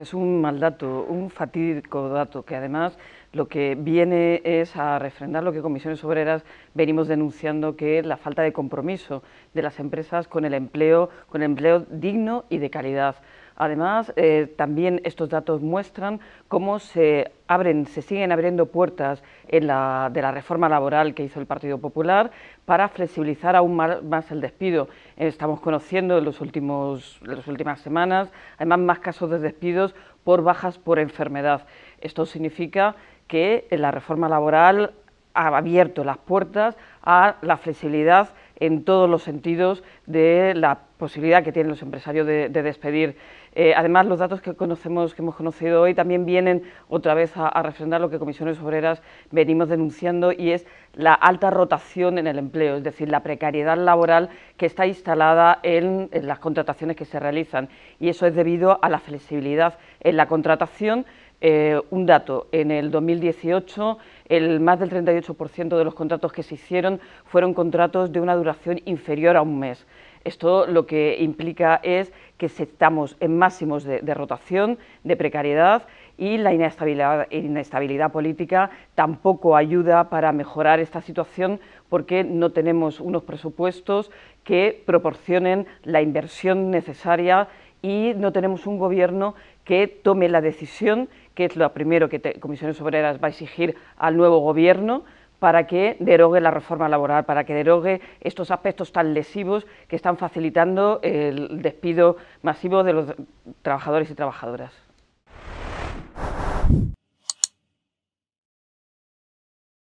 Es un mal dato, un fatídico dato, que además lo que viene es a refrendar lo que Comisiones Obreras venimos denunciando, que es la falta de compromiso de las empresas con el empleo, con el empleo digno y de calidad. Además, eh, también estos datos muestran cómo se abren, se siguen abriendo puertas de la reforma laboral que hizo el Partido Popular para flexibilizar aún más, el despido. Estamos conociendo en, los últimos, en las últimas semanas, además, más casos de despidos por bajas por enfermedad. Esto significa que la reforma laboral ha abierto las puertas a la flexibilidad en todos los sentidos de la posibilidad que tienen los empresarios de, despedir. Eh, además, los datos que conocemos, que hemos conocido hoy, también vienen otra vez a, refrendar lo que comisiones obreras venimos denunciando y es la alta rotación en el empleo, es decir, la precariedad laboral que está instalada en las contrataciones que se realizan. Y eso es debido a la flexibilidad en la contratación eh, un dato, en el 2018 el más del 38% de los contratos que se hicieron fueron contratos de una duración inferior a un mes. Esto lo que implica es que estamos en máximos de, rotación, de precariedad y la inestabilidad, política tampoco ayuda para mejorar esta situación porque no tenemos unos presupuestos que proporcionen la inversión necesaria y no tenemos un gobierno que tome la decisión, que es lo primero que Comisiones Obreras va a exigir al nuevo gobierno, para que derogue la reforma laboral, para que derogue estos aspectos tan lesivos que están facilitando el despido masivo de los trabajadores y trabajadoras.